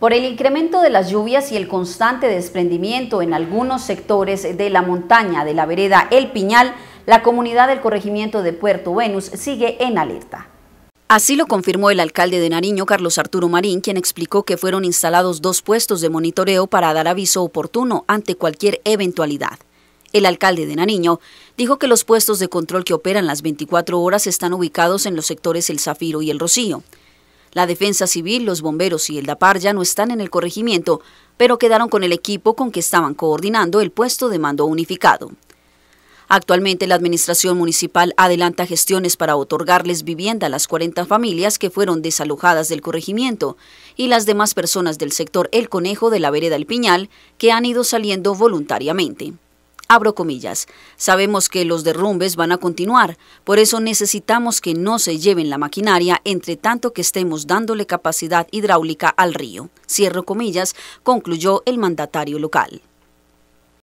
Por el incremento de las lluvias y el constante desprendimiento en algunos sectores de la montaña de la vereda El Piñal, la comunidad del corregimiento de Puerto Venus sigue en alerta. Así lo confirmó el alcalde de Nariño, Carlos Arturo Marín, quien explicó que fueron instalados dos puestos de monitoreo para dar aviso oportuno ante cualquier eventualidad. El alcalde de Nariño dijo que los puestos de control que operan las 24 horas están ubicados en los sectores El Zafiro y El Rocío. La defensa civil, los bomberos y el DAPAR ya no están en el corregimiento, pero quedaron con el equipo con que estaban coordinando el puesto de mando unificado. Actualmente la administración municipal adelanta gestiones para otorgarles vivienda a las 40 familias que fueron desalojadas del corregimiento y las demás personas del sector El Conejo de la vereda El Piñal que han ido saliendo voluntariamente. Abro comillas. Sabemos que los derrumbes van a continuar, por eso necesitamos que no se lleven la maquinaria entre tanto que estemos dándole capacidad hidráulica al río. Cierro comillas, concluyó el mandatario local.